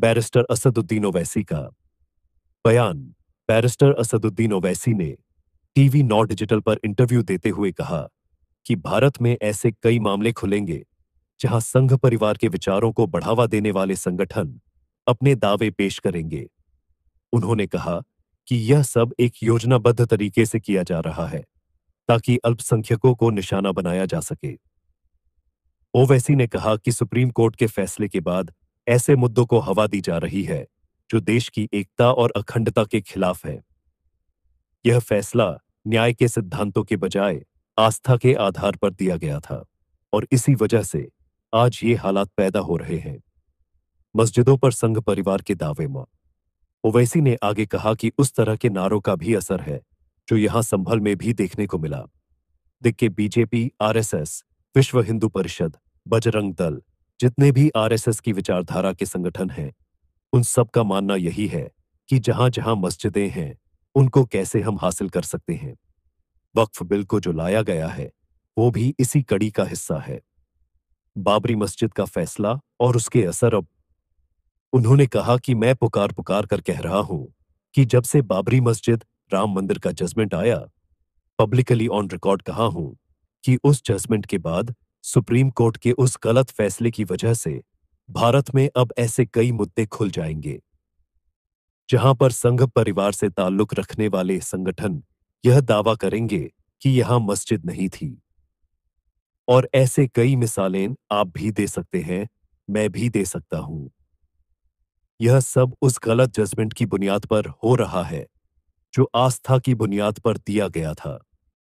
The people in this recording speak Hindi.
बैरिस्टर असदुद्दीन ओवैसी का बयान बैरिस्टर असदुद्दीन ओवैसी ने टीवी नौ डिजिटल पर इंटरव्यू देते हुए कहा कि भारत में ऐसे कई मामले खुलेंगे जहां संघ परिवार के विचारों को बढ़ावा देने वाले संगठन अपने दावे पेश करेंगे उन्होंने कहा कि यह सब एक योजनाबद्ध तरीके से किया जा रहा है ताकि अल्पसंख्यकों को निशाना बनाया जा सके ओवैसी ने कहा कि सुप्रीम कोर्ट के फैसले के बाद ऐसे मुद्दों को हवा दी जा रही है जो देश की एकता और अखंडता के खिलाफ है यह फैसला न्याय के सिद्धांतों के बजाय आस्था के आधार पर दिया गया था और इसी वजह से आज ये हालात पैदा हो रहे हैं मस्जिदों पर संघ परिवार के दावे में ओवैसी ने आगे कहा कि उस तरह के नारों का भी असर है जो यहां संभल में भी देखने को मिला के बीजेपी आरएसएस विश्व हिंदू परिषद बजरंग दल जितने भी आरएसएस की विचारधारा के संगठन हैं उन सब का मानना यही है कि जहां जहां मस्जिदें हैं उनको कैसे हम हासिल कर सकते हैं वक्फ बिल को जो लाया गया है वो भी इसी कड़ी का हिस्सा है बाबरी मस्जिद का फैसला और उसके असर अब उन्होंने कहा कि मैं पुकार पुकार कर कह रहा हूं कि जब से बाबरी मस्जिद राम मंदिर का जजमेंट आया पब्लिकली ऑन रिकॉर्ड कहा हूं कि उस जजमेंट के बाद सुप्रीम कोर्ट के उस गलत फैसले की वजह से भारत में अब ऐसे कई मुद्दे खुल जाएंगे जहां पर संघ परिवार से ताल्लुक रखने वाले संगठन यह दावा करेंगे कि यहां मस्जिद नहीं थी और ऐसे कई मिसालें आप भी दे सकते हैं मैं भी दे सकता हूं यह सब उस गलत जजमेंट की बुनियाद पर हो रहा है जो आस्था की बुनियाद पर दिया गया था